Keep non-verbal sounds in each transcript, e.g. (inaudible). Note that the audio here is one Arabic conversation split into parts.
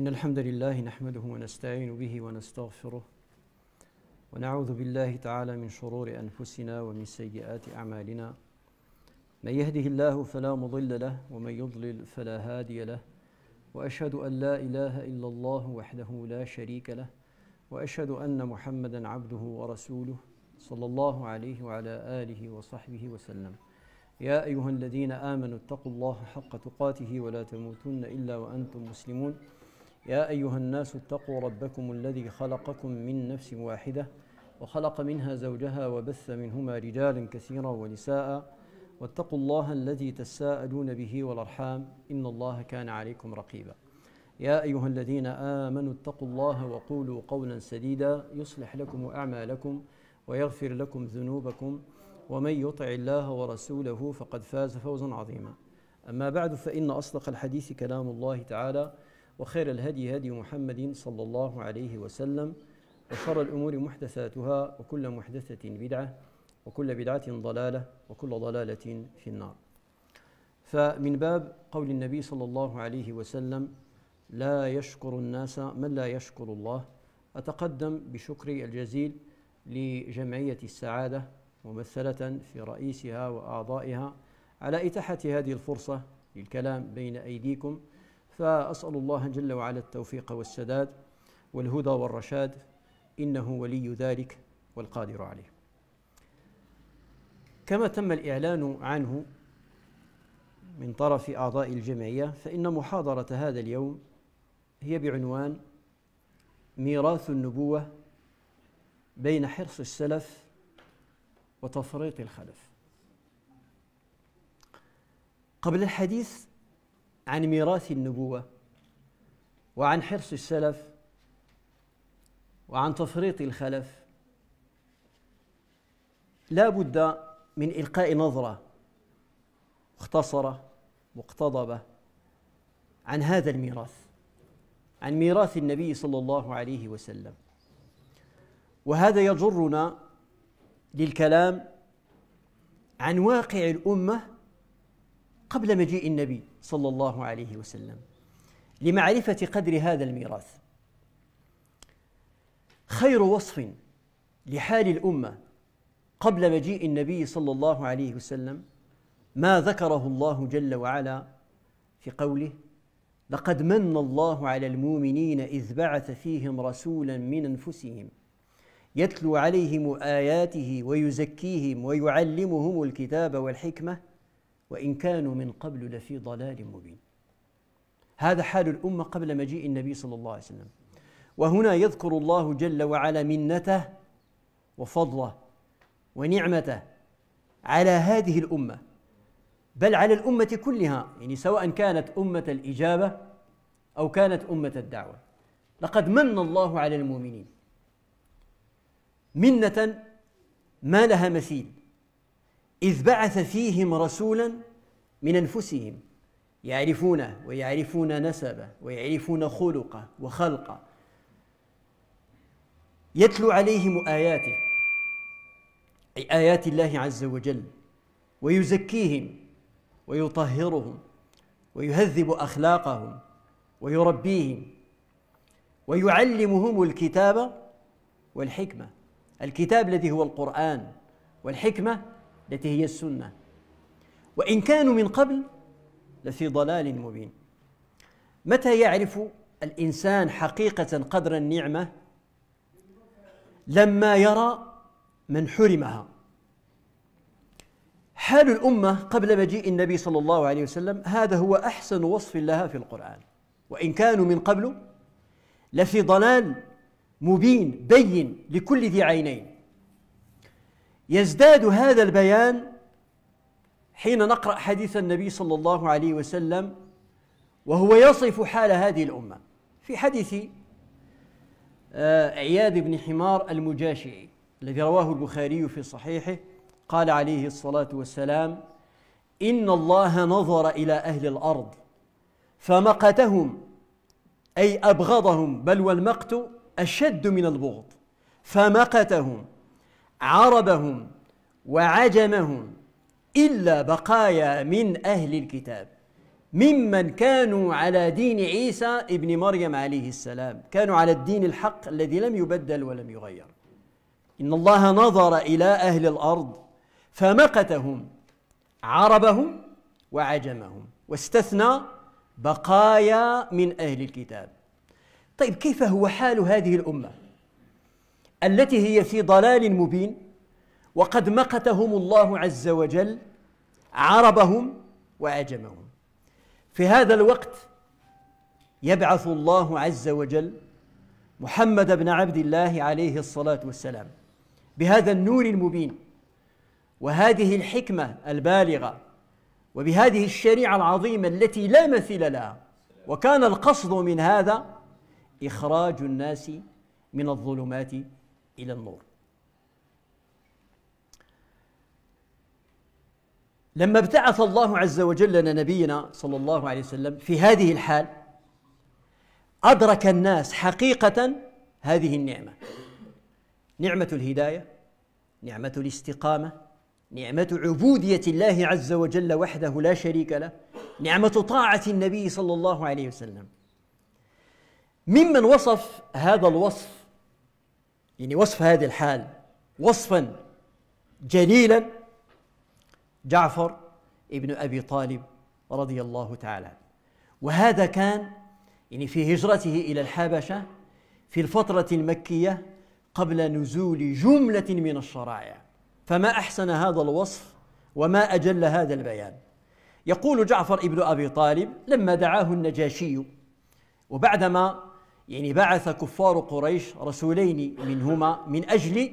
إن الحمد لله نحمده ونستعين به ونستغفره ونعوذ بالله تعالى من شرور أنفسنا ومن سيئات أعمالنا من يهده الله فلا مضل له ومن يضلل فلا هادي له وأشهد أن لا إله إلا الله وحده لا شريك له وأشهد أن محمدا عبده ورسوله صلى الله عليه وعلى آله وصحبه وسلم يا أيها الذين آمنوا اتقوا الله حق تقاته ولا تموتن إلا وأنتم مسلمون يا ايها الناس اتقوا ربكم الذي خلقكم من نفس واحده وخلق منها زوجها وبث منهما رجالا كثيرا ونساء واتقوا الله الذي تساءلون به والارحام ان الله كان عليكم رقيبا يا ايها الذين امنوا اتقوا الله وقولوا قولا سديدا يصلح لكم اعمالكم ويغفر لكم ذنوبكم ومن يطع الله ورسوله فقد فاز فوزا عظيما اما بعد فان اصدق الحديث كلام الله تعالى وخير الهدي هدي محمد صلى الله عليه وسلم وشر الأمور محدثاتها وكل محدثة بدعة وكل بدعة ضلالة وكل ضلالة في النار فمن باب قول النبي صلى الله عليه وسلم لا يشكر الناس من لا يشكر الله أتقدم بشكري الجزيل لجمعية السعادة ممثلة في رئيسها وأعضائها على إتاحة هذه الفرصة للكلام بين أيديكم فأسأل الله جل وعلا التوفيق والسداد والهدى والرشاد إنه ولي ذلك والقادر عليه كما تم الإعلان عنه من طرف أعضاء الجمعية فإن محاضرة هذا اليوم هي بعنوان ميراث النبوة بين حرص السلف وتفريط الخلف قبل الحديث عن ميراث النبوة وعن حرص السلف وعن تفريط الخلف لا بد من إلقاء نظرة مختصرة مقتضبة عن هذا الميراث عن ميراث النبي صلى الله عليه وسلم وهذا يجرنا للكلام عن واقع الأمة قبل مجيء النبي صلى الله عليه وسلم لمعرفة قدر هذا الميراث خير وصف لحال الأمة قبل مجيء النبي صلى الله عليه وسلم ما ذكره الله جل وعلا في قوله لقد من الله على المؤمنين إذ بعث فيهم رسولا من أنفسهم يتلو عليهم آياته ويزكيهم ويعلمهم الكتاب والحكمة وإن كانوا من قبل لفي ضلال مبين هذا حال الأمة قبل مجيء النبي صلى الله عليه وسلم وهنا يذكر الله جل وعلا منته وفضله ونعمته على هذه الأمة بل على الأمة كلها يعني سواء كانت أمة الإجابة أو كانت أمة الدعوة لقد من الله على المؤمنين منة ما لها مثيل إذ بعث فيهم رسولا من أنفسهم يعرفونه ويعرفون نسبه ويعرفون خلقه وخلقه يتلو عليهم آياته أي آيات الله عز وجل ويزكيهم ويطهرهم ويهذب أخلاقهم ويربيهم ويعلمهم الكتاب والحكمة الكتاب الذي هو القرآن والحكمة التي هي السنة وإن كانوا من قبل لفي ضلال مبين متى يعرف الإنسان حقيقة قدر النعمة لما يرى من حرمها حال الأمة قبل مجيء النبي صلى الله عليه وسلم هذا هو أحسن وصف لها في القرآن وإن كانوا من قبل لفي ضلال مبين بين لكل ذي عينين يزداد هذا البيان حين نقرا حديث النبي صلى الله عليه وسلم وهو يصف حال هذه الامه في حديث آه، عياد بن حمار المجاشعي الذي رواه البخاري في صحيحه قال عليه الصلاه والسلام ان الله نظر الى اهل الارض فمقتهم اي ابغضهم بل والمقت اشد من البغض فمقتهم عربهم وعجمهم إلا بقايا من أهل الكتاب ممن كانوا على دين عيسى ابن مريم عليه السلام كانوا على الدين الحق الذي لم يبدل ولم يغير إن الله نظر إلى أهل الأرض فمقتهم عربهم وعجمهم واستثنى بقايا من أهل الكتاب طيب كيف هو حال هذه الأمة؟ التي هي في ضلال مبين وقد مقتهم الله عز وجل عربهم وعجمهم في هذا الوقت يبعث الله عز وجل محمد بن عبد الله عليه الصلاه والسلام بهذا النور المبين وهذه الحكمه البالغه وبهذه الشريعه العظيمه التي لا مثيل لها وكان القصد من هذا اخراج الناس من الظلمات إلى النور لما ابتعث الله عز وجل نبينا صلى الله عليه وسلم في هذه الحال أدرك الناس حقيقة هذه النعمة نعمة الهداية نعمة الاستقامة نعمة عبودية الله عز وجل وحده لا شريك له نعمة طاعة النبي صلى الله عليه وسلم ممن وصف هذا الوصف يعني وصف هذه الحال وصفا جليلا جعفر ابن ابي طالب رضي الله تعالى وهذا كان يعني في هجرته الى الحبشه في الفتره المكيه قبل نزول جمله من الشرائع فما احسن هذا الوصف وما اجل هذا البيان يقول جعفر ابن ابي طالب لما دعاه النجاشي وبعدما يعني بعث كفار قريش رسولين منهما من أجل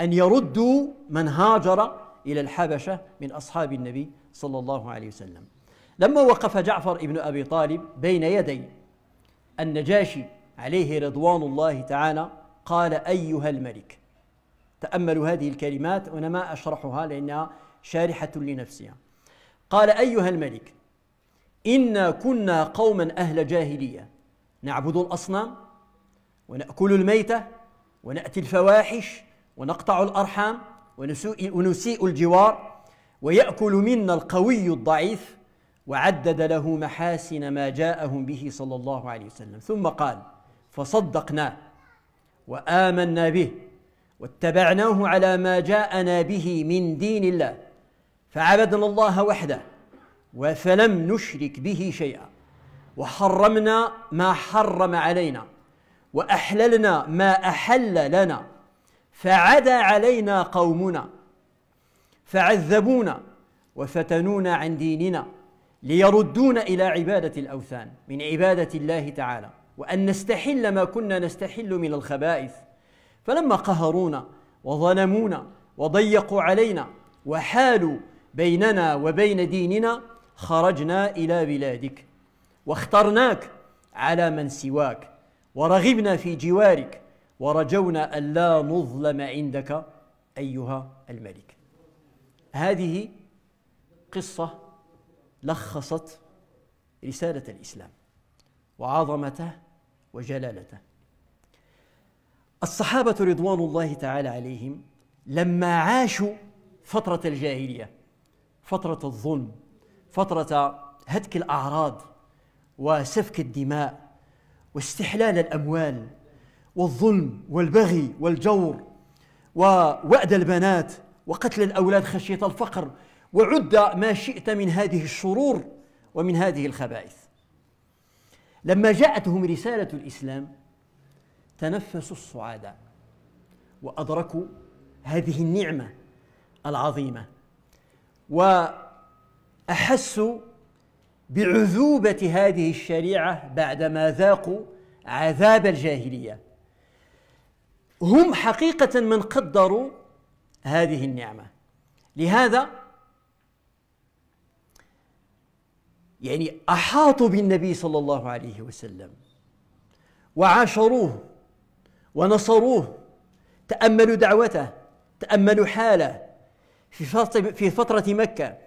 أن يردوا من هاجر إلى الحبشة من أصحاب النبي صلى الله عليه وسلم لما وقف جعفر ابن أبي طالب بين يدي النجاشي عليه رضوان الله تعالى قال أيها الملك تأملوا هذه الكلمات وأنا ما أشرحها لأنها شارحة لنفسها قال أيها الملك إنا كنا قوما أهل جاهلية نعبد الاصنام وناكل الميته وناتي الفواحش ونقطع الارحام ونسيء الجوار وياكل منا القوي الضعيف وعدد له محاسن ما جاءهم به صلى الله عليه وسلم ثم قال فصدقناه وامنا به واتبعناه على ما جاءنا به من دين الله فعبدنا الله وحده فلم نشرك به شيئا وحرمنا ما حرم علينا واحللنا ما احل لنا فعدا علينا قومنا فعذبونا وفتنونا عن ديننا ليردونا الى عباده الاوثان من عباده الله تعالى وان نستحل ما كنا نستحل من الخبائث فلما قهرونا وظلمونا وضيقوا علينا وحالوا بيننا وبين ديننا خرجنا الى بلادك واخترناك على من سواك ورغبنا في جوارك ورجونا ألا نظلم عندك أيها الملك هذه قصة لخصت رسالة الإسلام وعظمته وجلالته الصحابة رضوان الله تعالى عليهم لما عاشوا فترة الجاهلية فترة الظلم فترة هتك الأعراض وسفك الدماء واستحلال الاموال والظلم والبغي والجور ووأد البنات وقتل الاولاد خشيه الفقر وعد ما شئت من هذه الشرور ومن هذه الخبائث لما جاءتهم رساله الاسلام تنفسوا الصعداء وادركوا هذه النعمه العظيمه واحسوا بعذوبة هذه الشريعة بعدما ذاقوا عذاب الجاهلية هم حقيقة من قدروا هذه النعمة لهذا يعني أحاطوا بالنبي صلى الله عليه وسلم وعاشروه ونصروه تأملوا دعوته تأملوا حاله في فترة مكة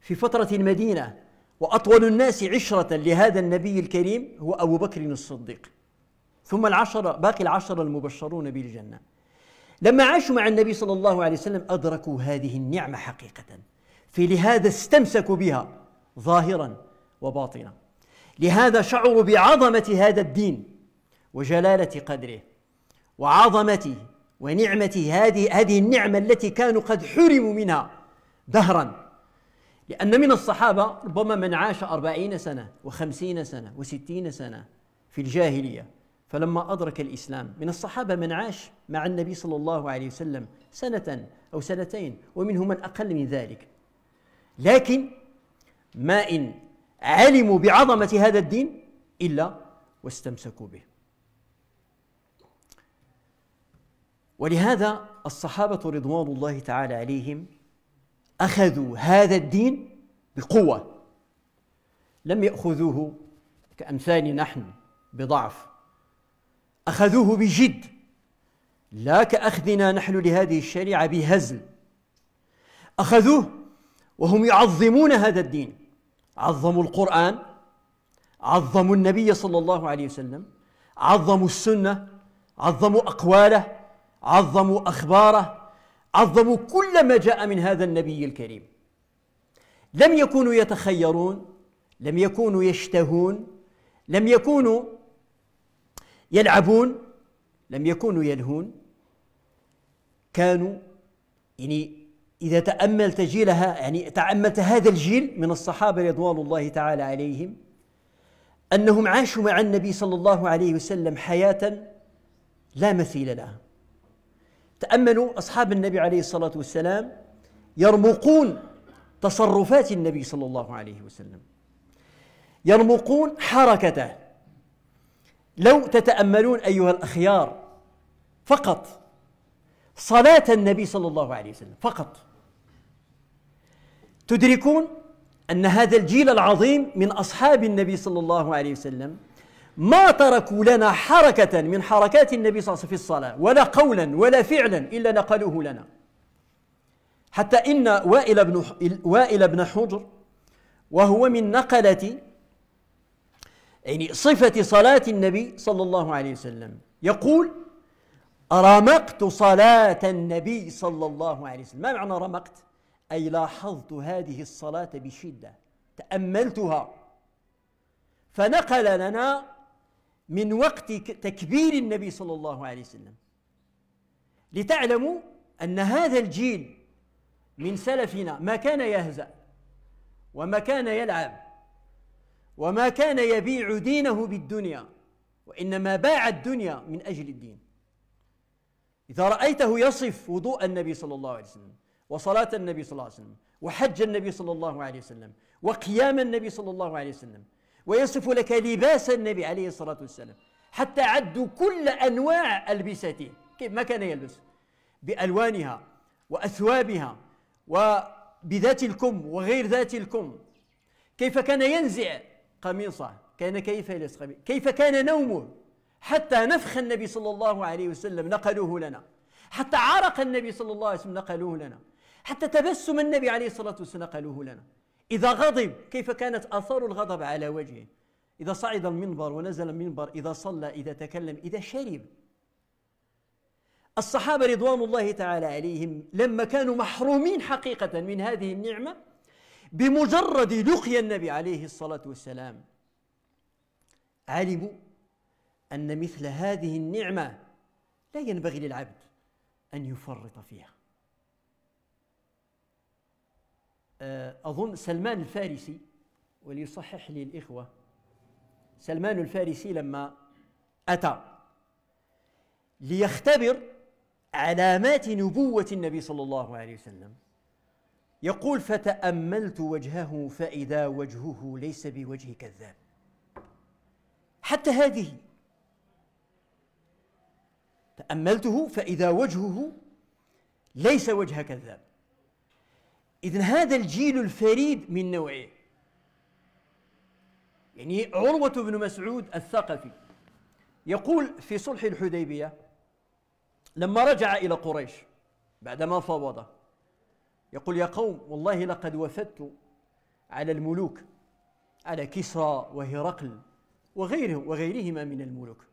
في فترة المدينة وأطول الناس عشرة لهذا النبي الكريم هو أبو بكر الصديق ثم العشرة باقي العشرة المبشرون بالجنة لما عاشوا مع النبي صلى الله عليه وسلم أدركوا هذه النعمة حقيقة فلهذا استمسكوا بها ظاهرا وباطنا لهذا شعروا بعظمة هذا الدين وجلالة قدره وعظمته ونعمة هذه هذه النعمة التي كانوا قد حرموا منها دهرا لأن من الصحابة ربما من عاش أربعين سنة وخمسين سنة وستين سنة في الجاهلية فلما أدرك الإسلام من الصحابة من عاش مع النبي صلى الله عليه وسلم سنة أو سنتين ومنهم من أقل من ذلك لكن ما إن علموا بعظمة هذا الدين إلا واستمسكوا به ولهذا الصحابة رضوان الله تعالى عليهم اخذوا هذا الدين بقوه لم ياخذوه كامثال نحن بضعف اخذوه بجد لا كاخذنا نحن لهذه الشريعه بهزل اخذوه وهم يعظمون هذا الدين عظموا القران عظموا النبي صلى الله عليه وسلم عظموا السنه عظموا اقواله عظموا اخباره عظموا كل ما جاء من هذا النبي الكريم لم يكونوا يتخيرون لم يكونوا يشتهون لم يكونوا يلعبون لم يكونوا يلهون كانوا يعني إذا تأملت جيلها يعني تأملت هذا الجيل من الصحابة رضوان الله تعالى عليهم أنهم عاشوا مع النبي صلى الله عليه وسلم حياة لا مثيل لها تأملوا أصحاب النبي عليه الصلاة والسلام يرمقون تصرفات النبي صلى الله عليه وسلم يرمقون حركته لو تتأملون أيها الأخيار فقط صلاة النبي صلى الله عليه وسلم فقط تدركون أن هذا الجيل العظيم من أصحاب النبي صلى الله عليه وسلم ما تركوا لنا حركة من حركات النبي صلى الله عليه وسلم في الصلاة ولا قولا ولا فعلا إلا نقلوه لنا حتى إن وائل بن وائل بن حجر وهو من نقلة يعني صفة صلاة النبي صلى الله عليه وسلم يقول رمقت صلاة النبي صلى الله عليه وسلم ما معنى رمقت؟ أي لاحظت هذه الصلاة بشدة تأملتها فنقل لنا من وقت تكبير النبي صلى الله عليه وسلم لتعلموا أن هذا الجيل من سلفنا ما كان يهزأ وما كان يلعب وما كان يبيع دينه بالدنيا وإنما باع الدنيا من أجل الدين إذا رأيته يصف وضوء النبي صلى الله عليه وسلم وصلاة النبي صلى الله عليه وسلم وحج النبي صلى الله عليه وسلم وقيام النبي صلى الله عليه وسلم ويصف لك لباس النبي عليه الصلاة والسلام حتى عدوا كل أنواع ألبسته كيف ما كان يلبس بألوانها وأثوابها وبذات الكم وغير ذات الكم كيف كان ينزع قميصه كان كيف يلبس قميصه كيف كان نومه حتى نفخ النبي صلى الله عليه وسلم نقلوه لنا حتى عرق النبي صلى الله عليه وسلم نقلوه لنا حتى تبسم النبي عليه الصلاة والسلام نقلوه لنا إذا غضب كيف كانت آثار الغضب على وجهه إذا صعد المنبر ونزل المنبر إذا صلى إذا تكلم إذا شرب الصحابة رضوان الله تعالى عليهم لما كانوا محرومين حقيقة من هذه النعمة بمجرد لقي النبي عليه الصلاة والسلام علموا أن مثل هذه النعمة لا ينبغي للعبد أن يفرط فيها آه، أظن سلمان الفارسي وليصحح لي الإخوة سلمان الفارسي لما أتى ليختبر علامات نبوة النبي صلى الله عليه وسلم يقول فتأملت وجهه فإذا وجهه ليس بوجه كذاب حتى هذه تأملته فإذا وجهه ليس وجه كذاب إذا هذا الجيل الفريد من نوعه يعني عروة بن مسعود الثقفي يقول في صلح الحديبية لما رجع إلى قريش بعدما فاوضه يقول يا قوم والله لقد وفدت على الملوك على كسرى وهرقل وغيره وغيرهما من الملوك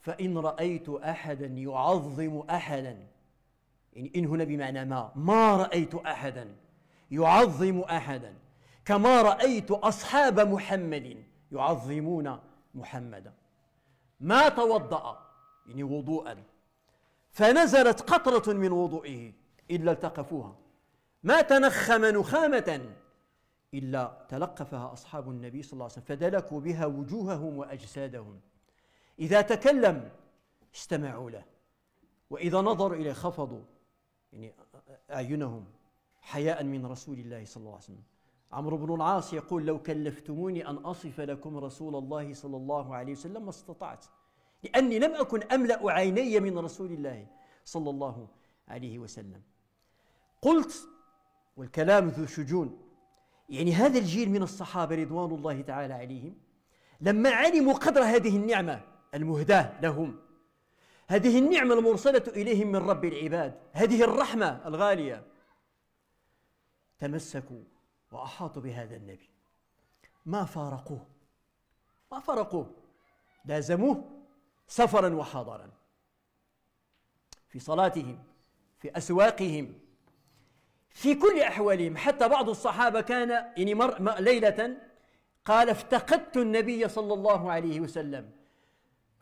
فإن رأيت أحدا يعظم أحدا يعني إن هنا بمعنى ما ما رأيت أحدا يعظم أحدا كما رأيت أصحاب محمد يعظمون محمدا ما توضأ يعني وضوءا فنزلت قطرة من وضوئه إلا التقفوها ما تنخم نخامة إلا تلقفها أصحاب النبي صلى الله عليه وسلم فدلكوا بها وجوههم وأجسادهم إذا تكلم استمعوا له وإذا نظروا إليه خفضوا يعني أعينهم حياء من رسول الله صلى الله عليه وسلم عمرو بن العاص يقول لو كلفتموني أن أصف لكم رسول الله صلى الله عليه وسلم ما استطعت لأني لم أكن أملأ عيني من رسول الله صلى الله عليه وسلم قلت والكلام ذو شجون يعني هذا الجيل من الصحابة رضوان الله تعالى عليهم لما علموا قدر هذه النعمة المهداة لهم هذه النعمة المرسلة إليهم من رب العباد هذه الرحمة الغالية تمسكوا وأحاطوا بهذا النبي ما فارقوه ما فارقوه لازموه سفرا وحاضرا في صلاتهم في أسواقهم في كل أحوالهم حتى بعض الصحابة كان يعني مر ليلة قال افتقدت النبي صلى الله عليه وسلم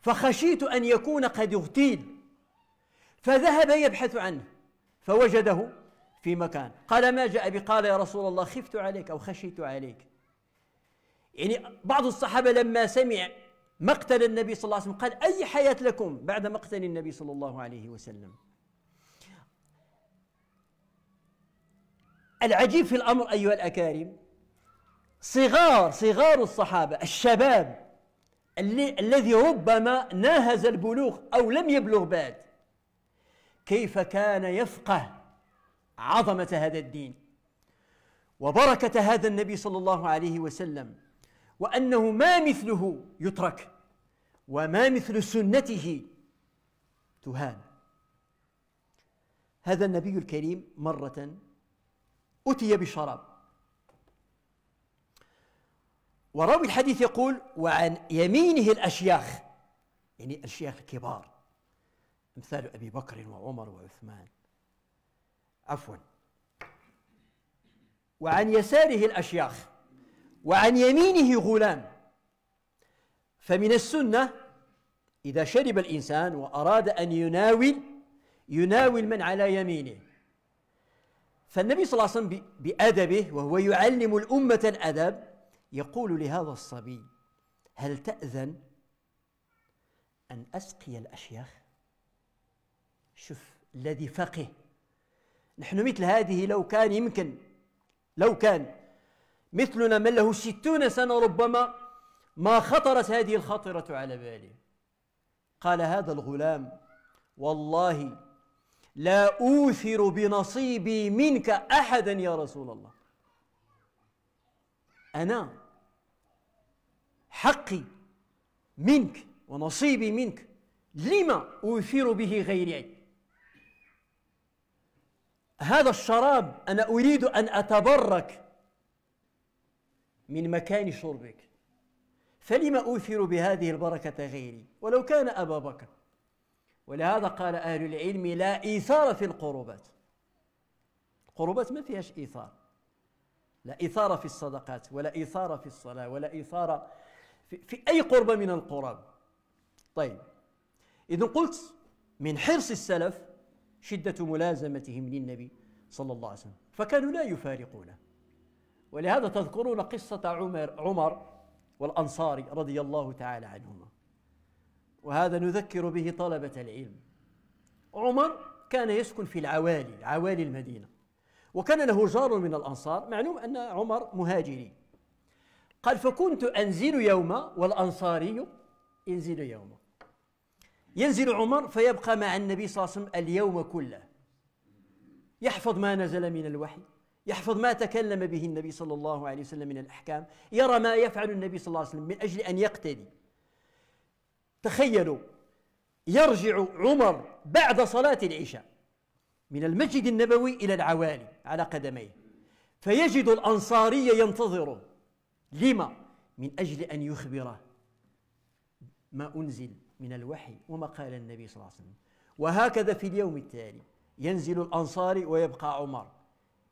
فخشيت ان يكون قد اغتيل فذهب يبحث عنه فوجده في مكان قال ما جاء بي قال يا رسول الله خفت عليك او خشيت عليك يعني بعض الصحابه لما سمع مقتل النبي صلى الله عليه وسلم قال اي حياه لكم بعد مقتل النبي صلى الله عليه وسلم العجيب في الامر ايها الاكارم صغار صغار الصحابه الشباب الذي ربما ناهز البلوغ أو لم يبلغ بعد كيف كان يفقه عظمة هذا الدين وبركة هذا النبي صلى الله عليه وسلم وأنه ما مثله يترك وما مثل سنته تهان هذا النبي الكريم مرة أتي بشراب وراوي الحديث يقول وعن يمينه الأشياخ يعني الأشياخ الكبار أمثال أبي بكر وعمر وعثمان عفوا وعن يساره الأشياخ وعن يمينه غلام فمن السنة إذا شرب الإنسان وأراد أن يناول يناول من على يمينه فالنبي صلى الله عليه وسلم بأدبه وهو يعلم الأمة الأدب يقول لهذا الصبي هل تأذن أن أسقي الأشياخ شوف الذي فقه نحن مثل هذه لو كان يمكن لو كان مثلنا من له ستون سنة ربما ما خطرت هذه الخاطرة على باله قال هذا الغلام والله لا أوثر بنصيبي منك أحدا يا رسول الله أنا حقي منك ونصيبي منك لما أثير به غيري هذا الشراب أنا أريد أن أتبرك من مكان شربك فلما أثير بهذه البركة غيري ولو كان أبا بكر ولهذا قال أهل العلم لا إيثار في القربات القربات ما فيهاش إيثار لا إثارة في الصدقات ولا إثارة في الصلاة ولا إثارة في, في أي قربة من القرب طيب إذا قلت من حرص السلف شدة ملازمتهم للنبي صلى الله عليه وسلم فكانوا لا يفارقونه ولهذا تذكرون قصة عمر عمر والأنصاري رضي الله تعالى عنهما وهذا نذكر به طلبة العلم عمر كان يسكن في العوالي عوالي المدينة وكان له جار من الأنصار معلوم أن عمر مهاجري قال فكنت أنزل يوما والأنصاري ينزل يوما ينزل عمر فيبقى مع النبي صلى الله عليه وسلم اليوم كله يحفظ ما نزل من الوحي يحفظ ما تكلم به النبي صلى الله عليه وسلم من الأحكام يرى ما يفعل النبي صلى الله عليه وسلم من أجل أن يقتدي تخيلوا يرجع عمر بعد صلاة العشاء من المسجد النبوي إلى العوالي على قدميه فيجد الأنصاري ينتظره لما؟ من أجل أن يخبره ما أنزل من الوحي وما قال النبي صلى الله عليه وسلم وهكذا في اليوم التالي ينزل الأنصاري ويبقى عمر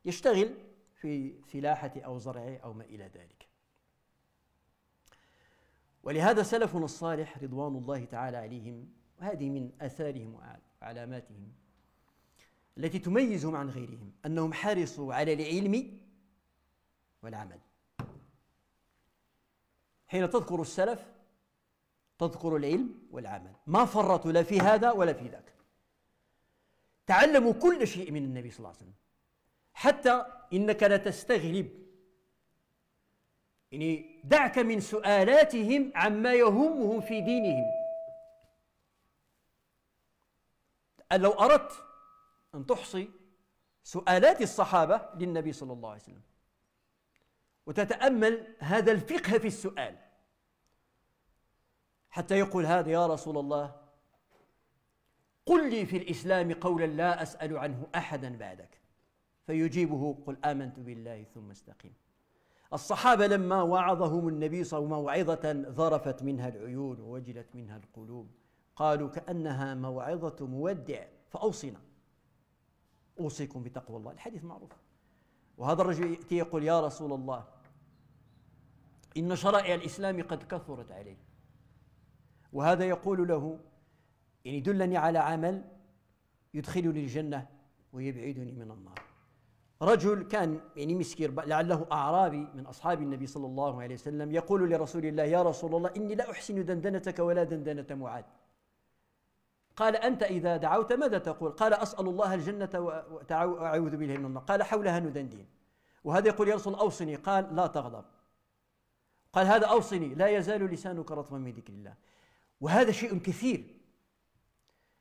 يشتغل في فلاحة أو زرعه أو ما إلى ذلك ولهذا سلفنا الصالح رضوان الله تعالى عليهم وهذه من آثارهم وعلاماتهم التي تميزهم عن غيرهم أنهم حرصوا على العلم والعمل حين تذكر السلف تذكر العلم والعمل ما فرطوا لا في هذا ولا في ذاك تعلموا كل شيء من النبي صلى الله عليه وسلم حتى إنك لا تستغرب يعني دعك من سؤالاتهم عما يهمهم في دينهم لو أردت أن تحصي سؤالات الصحابة للنبي صلى الله عليه وسلم وتتأمل هذا الفقه في السؤال حتى يقول هذا يا رسول الله قل لي في الإسلام قولا لا أسأل عنه أحدا بعدك فيجيبه قل آمنت بالله ثم استقيم الصحابة لما وعظهم النبي صلى الله عليه وسلم موعظة ظرفت منها العيون ووجلت منها القلوب قالوا كأنها موعظة مودع فأوصنا أوصيكم بتقوى الله الحديث معروف وهذا الرجل يأتي يقول يا رسول الله إن شرائع الإسلام قد كثرت علي وهذا يقول له يعني دلني على عمل يدخلني الجنة ويبعدني من النار رجل كان يعني مسكير لعله أعرابي من أصحاب النبي صلى الله عليه وسلم يقول لرسول الله يا رسول الله إني لا أحسن دندنتك ولا دندنة معاذ قال أنت إذا دعوت ماذا تقول قال أسأل الله الجنة وأعوذ بالله من النار قال حولها ندندين وهذا يقول يا رسول أوصني قال لا تغضب قال هذا أوصني لا يزال لسانك رطبا من ذكر الله وهذا شيء كثير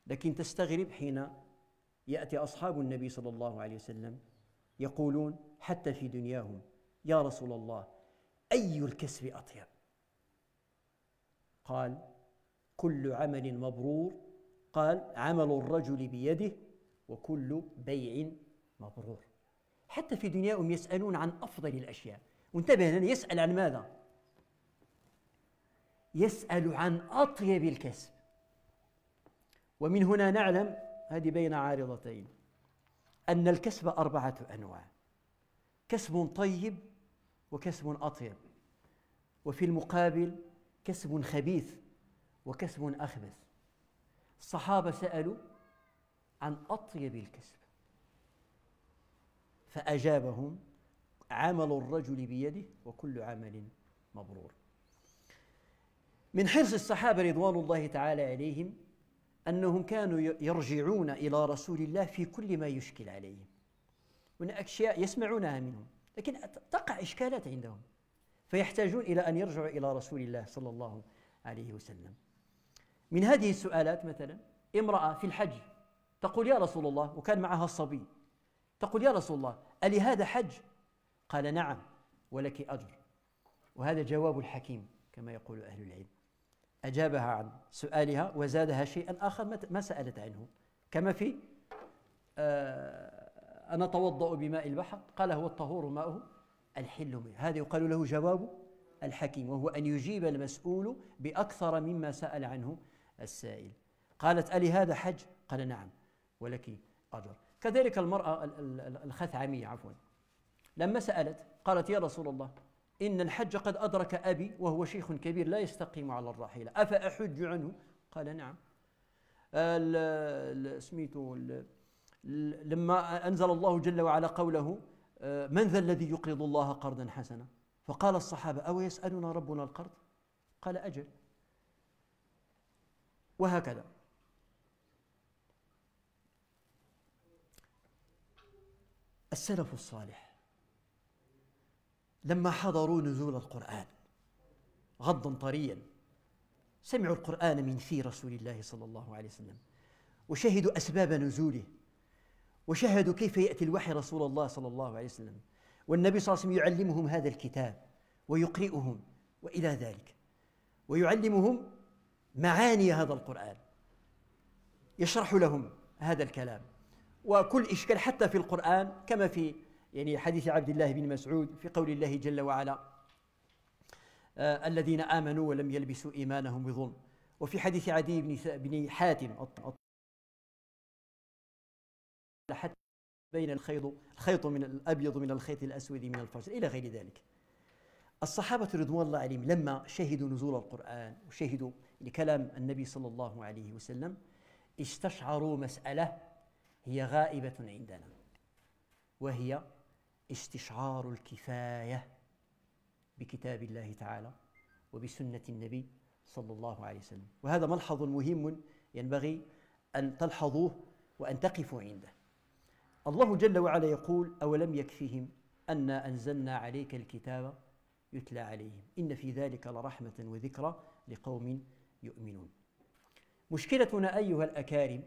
لكن تستغرب حين يأتي أصحاب النبي صلى الله عليه وسلم يقولون حتى في دنياهم يا رسول الله أي الكسب أطيب قال كل عمل مبرور قال عمل الرجل بيده وكل بيع مبرور حتى في دنياهم يسألون عن أفضل الأشياء وانتبه هنا يسأل عن ماذا؟ يسأل عن أطيب الكسب ومن هنا نعلم هذه بين عارضتين أن الكسب أربعة أنواع كسب طيب وكسب أطيب وفي المقابل كسب خبيث وكسب أخبث الصحابة سألوا عن أطيب الكسب فأجابهم عمل الرجل بيده وكل عمل مبرور من حرص الصحابة رضوان الله تعالى عليهم أنهم كانوا يرجعون إلى رسول الله في كل ما يشكل عليهم هنا أشياء يسمعونها منهم لكن تقع إشكالات عندهم فيحتاجون إلى أن يرجعوا إلى رسول الله صلى الله عليه وسلم من هذه السؤالات مثلا امرأة في الحج تقول يا رسول الله وكان معها الصبي تقول يا رسول الله ألي هذا حج؟ قال نعم ولك أجر وهذا جواب الحكيم كما يقول أهل العلم أجابها عن سؤالها وزادها شيئا آخر ما سألت عنه كما في آه، أنا أتوضأ بماء البحر قال هو الطهور ماؤه الحل منه هذا يقال له جواب الحكيم وهو أن يجيب المسؤول بأكثر مما سأل عنه السائل قالت ألي هذا حج؟ قال نعم ولك أجر كذلك المرأة الخثعمية عفوا لما سألت قالت يا رسول الله إن الحج قد أدرك أبي وهو شيخ كبير لا يستقيم على الراحلة أفأحج عنه؟ قال نعم آه، سميته لما أنزل الله جل وعلا قوله آه، من ذا الذي يقرض الله قرضا حسنا فقال الصحابة أو يسألنا ربنا القرض قال أجل وهكذا السلف الصالح لما حضروا نزول القرآن غضا طريا سمعوا القرآن من في رسول الله صلى الله عليه وسلم وشهدوا أسباب نزوله وشهدوا كيف يأتي الوحي رسول الله صلى الله عليه وسلم والنبي صلى الله عليه وسلم يعلمهم هذا الكتاب ويقرئهم وإلى ذلك ويعلمهم معاني هذا القرآن يشرح لهم هذا الكلام وكل إشكال حتى في القرآن كما في يعني حديث عبد الله بن مسعود في قول الله جل وعلا آه، الذين آمنوا ولم يلبسوا إيمانهم بظلم وفي حديث عدي بن بن حاتم حتى بين الخيط الخيط من الأبيض من الخيط الأسود من الفجر إلى غير ذلك الصحابة رضوان الله عليهم لما شهدوا نزول القرآن وشهدوا لكلام النبي صلى الله عليه وسلم استشعروا مسألة هي غائبة عندنا وهي استشعار الكفاية بكتاب الله تعالى وبسنة النبي صلى الله عليه وسلم وهذا ملحظ مهم ينبغي أن تلحظوه وأن تقفوا عنده الله جل وعلا يقول أولم يكفهم أنا أنزلنا عليك الكتاب يتلى عليهم إن في ذلك لرحمة وذكرى لقوم يؤمنون مشكلتنا ايها الاكارم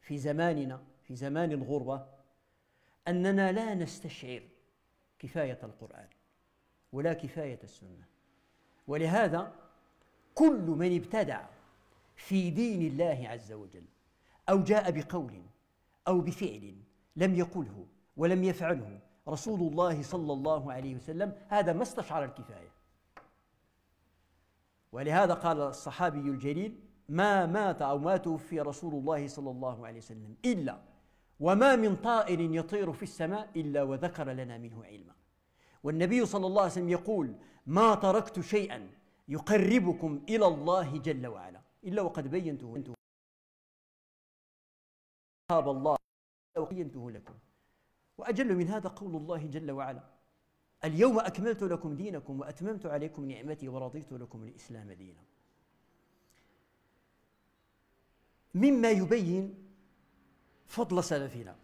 في زماننا في زمان الغربه اننا لا نستشعر كفايه القران ولا كفايه السنه ولهذا كل من ابتدع في دين الله عز وجل او جاء بقول او بفعل لم يقله ولم يفعله رسول الله صلى الله عليه وسلم هذا ما استشعر الكفايه ولهذا قال الصحابي الجليل ما مات أو ما توفي رسول الله صلى الله عليه وسلم إلا وما من طائر يطير في السماء إلا وذكر لنا منه علما والنبي صلى الله عليه وسلم يقول ما تركت شيئا يقربكم إلى الله جل وعلا إلا وقد بينته خاب الله بينته لكم وأجل من هذا قول الله جل وعلا اليوم أكملت لكم دينكم وأتممت عليكم نعمتي ورضيت لكم الإسلام دينا مما يبين فضل سلفنا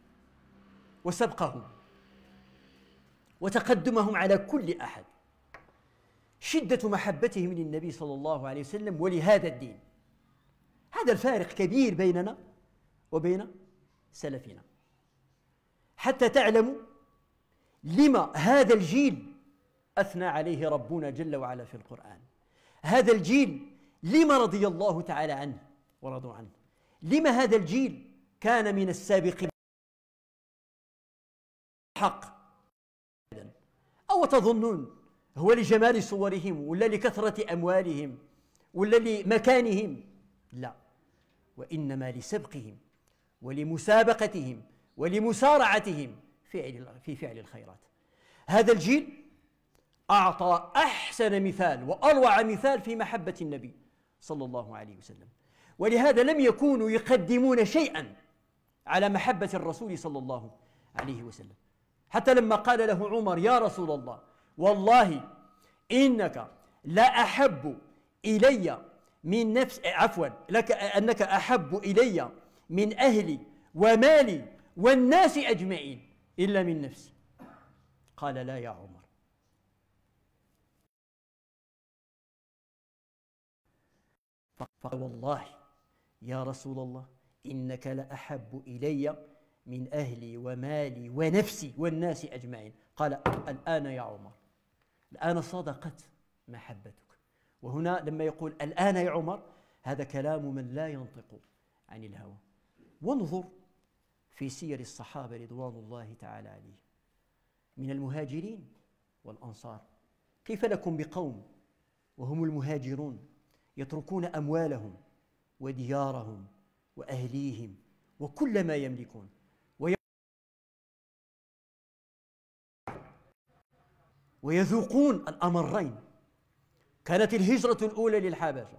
وسبقهم وتقدمهم على كل أحد شدة محبتهم للنبي صلى الله عليه وسلم ولهذا الدين هذا الفارق كبير بيننا وبين سلفنا حتى تعلموا لما هذا الجيل أثنى عليه ربنا جل وعلا في القرآن هذا الجيل لما رضي الله تعالى عنه ورضوا عنه لما هذا الجيل كان من السابق حق أو تظنون هو لجمال صورهم ولا لكثرة أموالهم ولا لمكانهم لا وإنما لسبقهم ولمسابقتهم ولمسارعتهم فعل في فعل الخيرات هذا الجيل أعطى أحسن مثال وأروع مثال في محبة النبي صلى الله عليه وسلم ولهذا لم يكونوا يقدمون شيئا على محبة الرسول صلى الله عليه وسلم حتى لما قال له عمر يا رسول الله والله إنك لا أحب إلي من نفس عفوا لك أنك أحب إلي من أهلي ومالي والناس أجمعين إلا من نفسي قال لا يا عمر فقال والله يا رسول الله إنك لأحب إلي من أهلي ومالي ونفسي والناس أجمعين قال الآن يا عمر الآن صدقت محبتك وهنا لما يقول الآن يا عمر هذا كلام من لا ينطق عن الهوى وانظر في سير الصحابة رضوان الله تعالى عليهم من المهاجرين والأنصار كيف لكم بقوم وهم المهاجرون يتركون أموالهم وديارهم وأهليهم وكل ما يملكون ويذوقون الأمرين كانت الهجرة الأولى للحبشة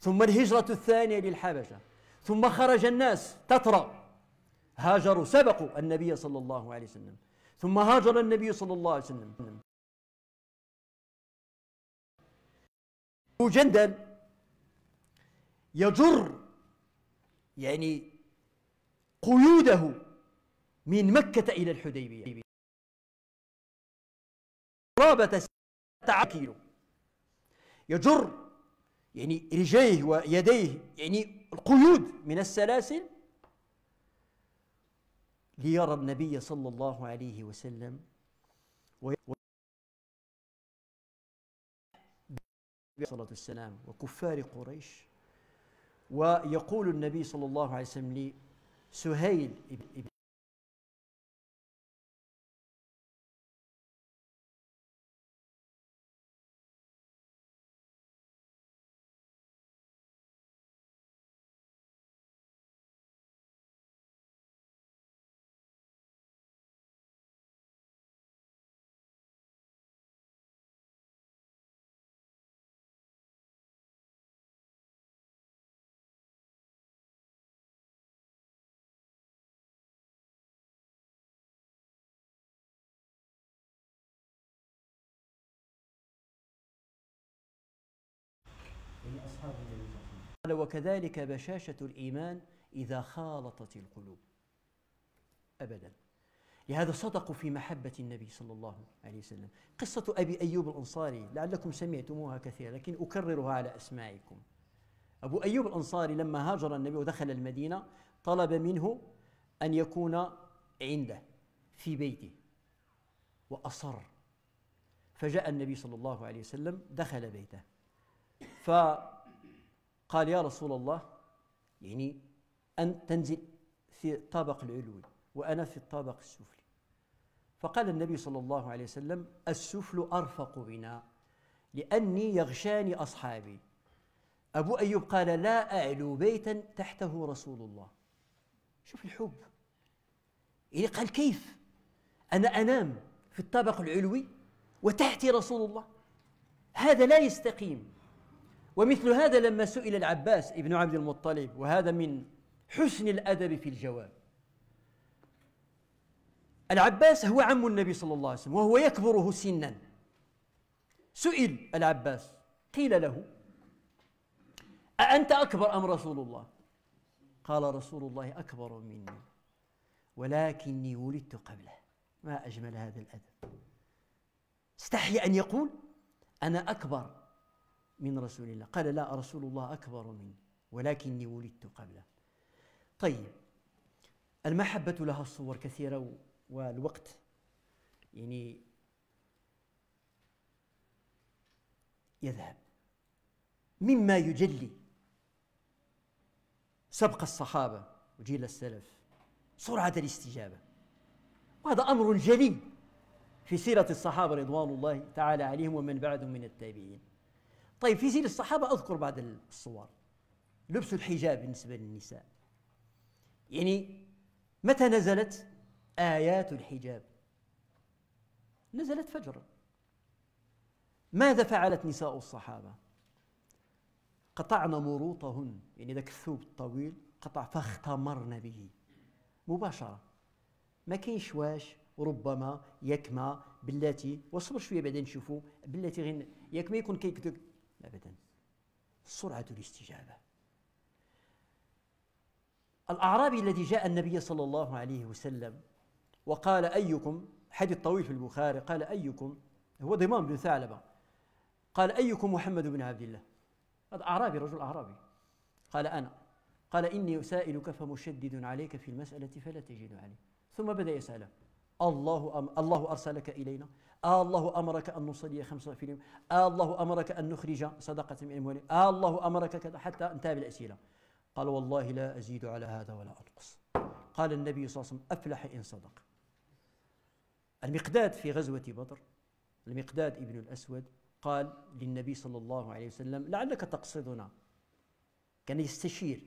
ثم الهجرة الثانية للحبشة ثم خرج الناس تترى هاجروا سبقوا النبي صلى الله عليه وسلم ثم هاجر النبي صلى الله عليه وسلم جندل يجر يعني قيوده من مكة إلى الحديبية قرابة كيلو يجر يعني رجليه ويديه يعني القيود من السلاسل ليرى النبي صلى الله عليه وسلم صلاة السلام وكفار قريش ويقول النبي صلى الله عليه وسلم لي سهيل قال وكذلك بشاشة الإيمان إذا خالطت القلوب أبدا لهذا صدقوا في محبة النبي صلى الله عليه وسلم قصة أبي أيوب الأنصاري لعلكم سمعتموها كثيرا لكن أكررها على أسماعكم أبو أيوب الأنصاري لما هاجر النبي ودخل المدينة طلب منه أن يكون عنده في بيته وأصر فجاء النبي صلى الله عليه وسلم دخل بيته ف قال يا رسول الله يعني أن تنزل في الطابق العلوي وأنا في الطابق السفلي فقال النبي صلى الله عليه وسلم السفل أرفق بنا لأني يغشاني أصحابي أبو أيوب قال لا أعلو بيتا تحته رسول الله شوف الحب يعني قال كيف أنا أنام في الطابق العلوي وتحتي رسول الله هذا لا يستقيم ومثل هذا لما سئل العباس ابن عبد المطلب وهذا من حسن الادب في الجواب العباس هو عم النبي صلى الله عليه وسلم وهو يكبره سنا سئل العباس قيل له أأنت أكبر أم رسول الله؟ قال رسول الله أكبر مني ولكني ولدت قبله ما أجمل هذا الأدب استحي أن يقول أنا أكبر من رسول الله قال لا رسول الله أكبر مني ولكني ولدت قبله طيب المحبة لها صور كثيرة والوقت يعني يذهب مما يجلي سبق الصحابة وجيل السلف سرعة الاستجابة وهذا أمر جلي في سيرة الصحابة رضوان الله تعالى عليهم ومن بعدهم من التابعين طيب في سير الصحابه اذكر بعض الصور لبس الحجاب بالنسبه للنساء يعني متى نزلت ايات الحجاب نزلت فجرا ماذا فعلت نساء الصحابه قطعن مروطهن يعني ذاك الثوب الطويل قطع فاختمرن به مباشره ما كاينش واش ربما يكما بلاتي واصبر شويه بعدين نشوفوا بلاتي غير ياك يكون كيكتب أبدا سرعة الاستجابة الأعرابي الذي جاء النبي صلى الله عليه وسلم وقال أيكم حديث طويل في البخاري قال أيكم هو ضمام بن ثعلبة قال أيكم محمد بن عبد الله هذا أعرابي رجل أعرابي قال أنا قال إني أسائلك فمشدد عليك في المسألة فلا تجد علي ثم بدأ يسأله الله أم الله أرسلك إلينا الله أمرك أن نصلي خمسة في اليوم الله أمرك أن نخرج صدقة من أموالنا الله أمرك كذا حتى انتهى بالأسئلة قال والله لا أزيد على هذا ولا أنقص قال النبي صلى الله عليه وسلم أفلح إن صدق المقداد في غزوة بدر المقداد ابن الأسود قال للنبي صلى الله عليه وسلم لعلك تقصدنا كان يستشير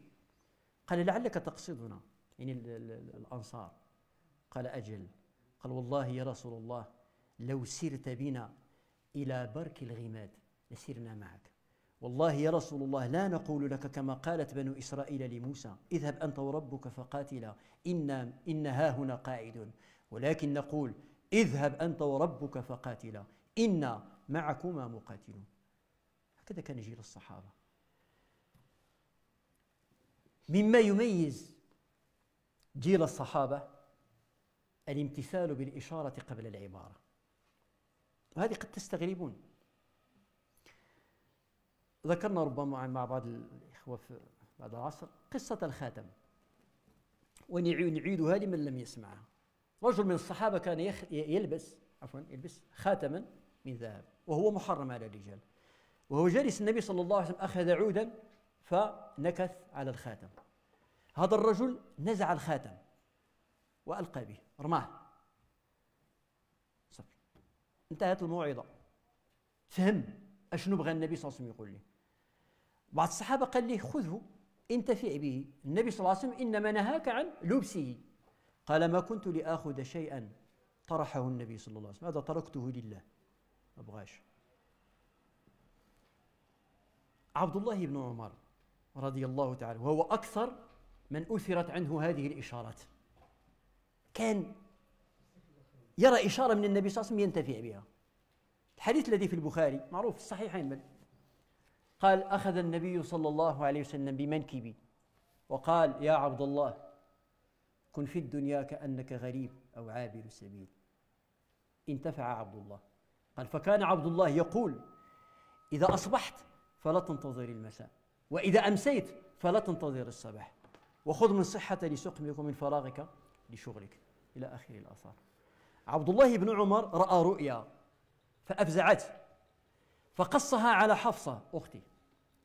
قال لعلك تقصدنا يعني الأنصار قال أجل قال والله يا رسول الله لو سرت بنا إلى برك الغماد لسرنا معك والله يا رسول الله لا نقول لك كما قالت بنو إسرائيل لموسى اذهب أنت وربك فقاتلا إن, إن ها هنا قاعد ولكن نقول اذهب أنت وربك فقاتلا إنا معكما مقاتلون هكذا كان جيل الصحابة مما يميز جيل الصحابة الامتثال بالإشارة قبل العبارة وهذه قد تستغربون ذكرنا ربما مع بعض الإخوة في بعد العصر قصة الخاتم ونعيدها لمن لم يسمعها رجل من الصحابة كان يخ يلبس عفوا يلبس خاتما من ذهب وهو محرم على الرجال وهو جالس النبي صلى الله عليه وسلم أخذ عودا فنكث على الخاتم هذا الرجل نزع الخاتم وألقى به رماه صافي انتهت الموعظه فهم اشنو بغى النبي صلى الله عليه وسلم يقول لي بعض الصحابه قال لي خذه انتفع به النبي صلى الله عليه وسلم انما نهاك عن لبسه قال ما كنت لاخذ شيئا طرحه النبي صلى الله عليه وسلم هذا تركته لله ما بغاش عبد الله بن عمر رضي الله تعالى وهو اكثر من اثرت عنه هذه الاشارات كان يرى إشارة من النبي صلى الله عليه وسلم ينتفع بها الحديث الذي في البخاري معروف في الصحيحين بل قال أخذ النبي صلى الله عليه وسلم بمنكبي وقال يا عبد الله كن في الدنيا كأنك غريب أو عابر سبيل انتفع عبد الله قال فكان عبد الله يقول إذا أصبحت فلا تنتظر المساء وإذا أمسيت فلا تنتظر الصباح وخذ من صحة لسقمك ومن فراغك لشغلك إلى آخر الآثار عبد الله بن عمر رأى رؤيا فأفزعته فقصها على حفصة أختي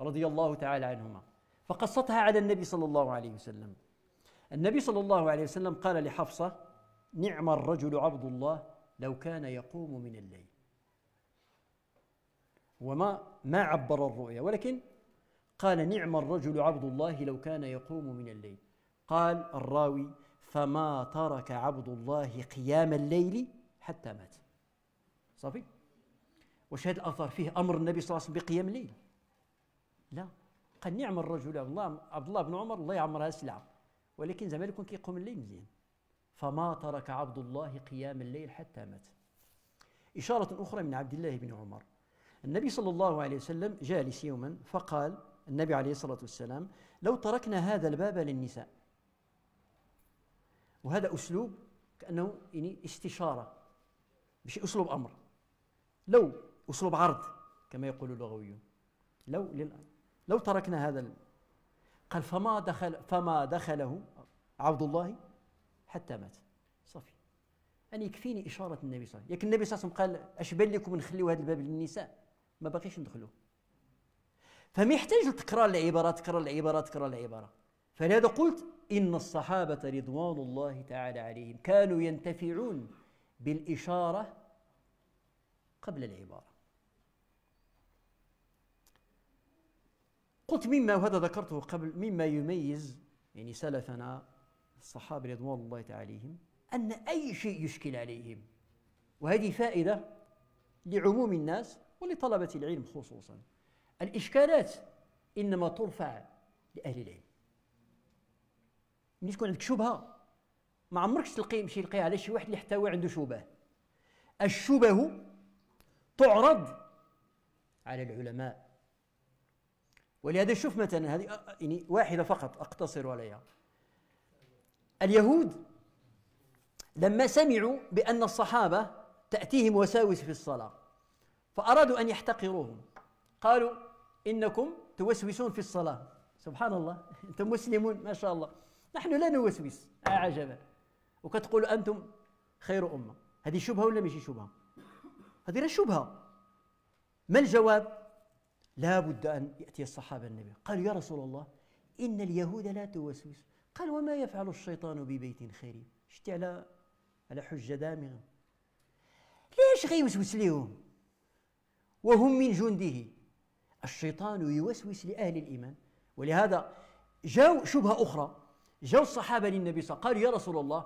رضي الله تعالى عنهما فقصتها على النبي صلى الله عليه وسلم النبي صلى الله عليه وسلم قال لحفصة نعم الرجل عبد الله لو كان يقوم من الليل وما ما عبر الرؤيا ولكن قال نعم الرجل عبد الله لو كان يقوم من الليل قال الراوي فما ترك عبد الله قيام الليل حتى مات صافي واش هذا الاثر فيه امر النبي صلى الله عليه وسلم بقيام الليل لا قال نعم الرجل الله عبد الله بن عمر الله يعمرها سلعه ولكن زمان يكون كيقوم الليل مزيان فما ترك عبد الله قيام الليل حتى مات إشارة أخرى من عبد الله بن عمر النبي صلى الله عليه وسلم جالس يوما فقال النبي عليه الصلاة والسلام لو تركنا هذا الباب للنساء وهذا اسلوب كانه يعني استشاره مش اسلوب امر لو اسلوب عرض كما يقول اللغويون لو لو تركنا هذا قال فما دخل فما دخله عبد الله حتى مات صافي أنا يكفيني إشارة النبي صلى الله عليه وسلم النبي صلى الله عليه وسلم قال أش بان لكم نخليو هذا الباب للنساء ما باقيش ندخلوه فما يحتاج لتكرار العبارة تكرار العبارة تكرار العبارة فلهذا قلت إن الصحابة رضوان الله تعالى عليهم كانوا ينتفعون بالإشارة قبل العبارة قلت مما وهذا ذكرته قبل مما يميز يعني سلفنا الصحابة رضوان الله تعالى عليهم أن أي شيء يشكل عليهم وهذه فائدة لعموم الناس ولطلبة العلم خصوصا الإشكالات إنما ترفع لأهل العلم ملي تكون عندك شبهه ما عمركش تلقي يمشي يلقيها على شي واحد اللي حتى هو عنده شبهه الشبه تعرض على العلماء ولهذا شوف مثلا هذه آه، آه، يعني واحده فقط اقتصر عليها اليهود لما سمعوا بان الصحابه تاتيهم وساوس في الصلاه فارادوا ان يحتقروهم قالوا انكم توسوسون في الصلاه سبحان الله (laughs) انتم مسلمون ما شاء الله نحن لا نوسوس آه، عجبا وكتقولوا انتم خير امه هذه شبهه ولا ماشي شبهه هذه لا شبهه ما الجواب لا بد ان ياتي الصحابه النبي قالوا يا رسول الله ان اليهود لا توسوس قال وما يفعل الشيطان ببيت خير شتي على على حجه دامغه ليش غيوسوس ليهم وهم من جنده الشيطان يوسوس لاهل الايمان ولهذا جاء شبهه اخرى جاء الصحابة للنبي صلى الله عليه وسلم قالوا يا رسول الله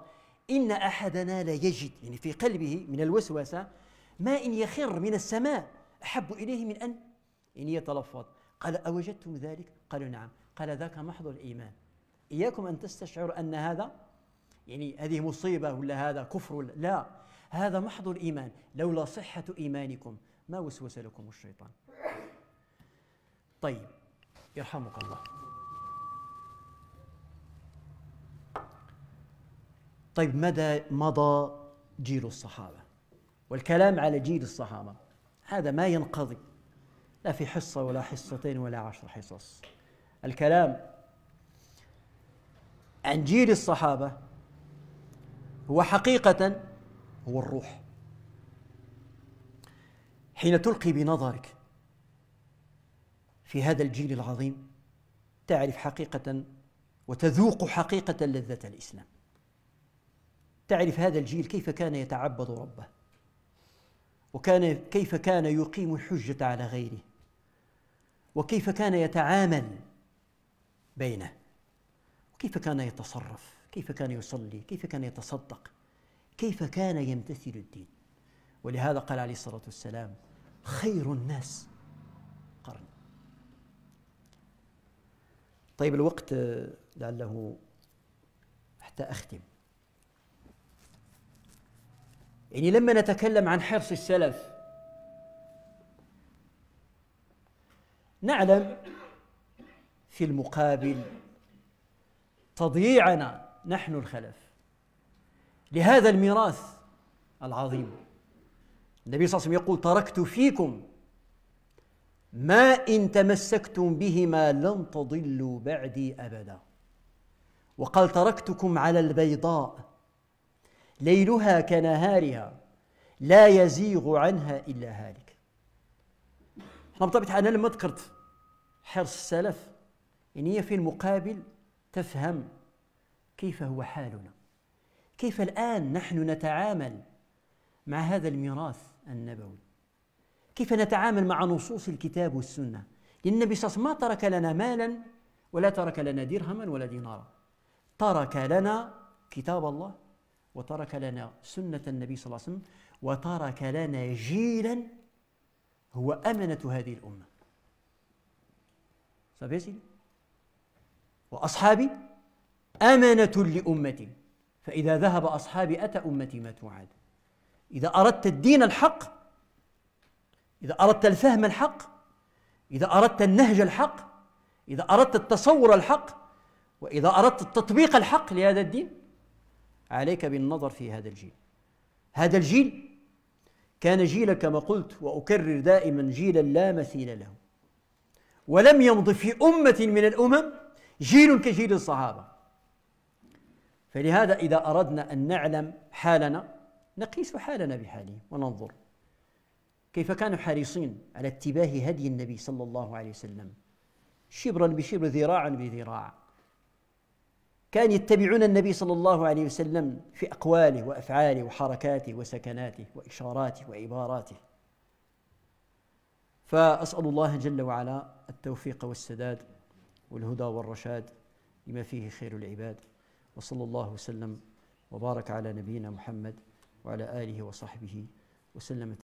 إن أحدنا لا يجد يعني في قلبه من الوسوسة إن يخر من السماء أحب إليه من أن يعني يتلفظ قال أوجدتم ذلك؟ قالوا نعم قال ذاك محض الإيمان إياكم أن تستشعروا أن هذا يعني هذه مصيبة ولا هذا كفر ولا لا هذا محض الإيمان لولا صحة إيمانكم ما وسوس لكم الشيطان طيب يرحمك الله طيب مدى مضى جيل الصحابة والكلام على جيل الصحابة هذا ما ينقضي لا في حصة ولا حصتين ولا عشر حصص الكلام عن جيل الصحابة هو حقيقة هو الروح حين تلقي بنظرك في هذا الجيل العظيم تعرف حقيقة وتذوق حقيقة لذة الإسلام تعرف هذا الجيل كيف كان يتعبد ربه وكان كيف كان يقيم الحجة على غيره وكيف كان يتعامل بينه وكيف كان يتصرف كيف كان يصلي كيف كان يتصدق كيف كان يمتثل الدين ولهذا قال عليه الصلاة والسلام خير الناس قرن طيب الوقت آه، لعله حتى أختم يعني لما نتكلم عن حرص السلف نعلم في المقابل تضييعنا نحن الخلف لهذا الميراث العظيم النبي صلى الله عليه وسلم يقول تركت فيكم ما إن تمسكتم بهما لن تضلوا بعدي أبدا وقال تركتكم على البيضاء ليلها كنهارها لا يزيغ عنها الا هالك احنا بطبيعه انا لما ذكرت حرص السلف ان هي في المقابل تفهم كيف هو حالنا كيف الان نحن نتعامل مع هذا الميراث النبوي كيف نتعامل مع نصوص الكتاب والسنه لان النبي صلى الله عليه وسلم ما ترك لنا مالا ولا ترك لنا درهما ولا دينارا ترك لنا كتاب الله وترك لنا سنة النبي صلى الله عليه وسلم وترك لنا جيلا هو أمنة هذه الأمة سافيسي وأصحابي أمنة لأمتي فإذا ذهب أصحابي أتى أمتي ما توعد إذا أردت الدين الحق إذا أردت الفهم الحق إذا أردت النهج الحق إذا أردت التصور الحق وإذا أردت التطبيق الحق لهذا الدين عليك بالنظر في هذا الجيل هذا الجيل كان جيلا كما قلت واكرر دائما جيلا لا مثيل له ولم يمض في امه من الامم جيل كجيل الصحابه فلهذا اذا اردنا ان نعلم حالنا نقيس حالنا بحالهم وننظر كيف كانوا حريصين على اتباه هدي النبي صلى الله عليه وسلم شبرا بشبر ذراعا بذراع كان يتبعون النبي صلى الله عليه وسلم في أقواله وأفعاله وحركاته وسكناته وإشاراته وعباراته فأسأل الله جل وعلا التوفيق والسداد والهدى والرشاد لما فيه خير العباد وصلى الله وسلم وبارك على نبينا محمد وعلى آله وصحبه وسلم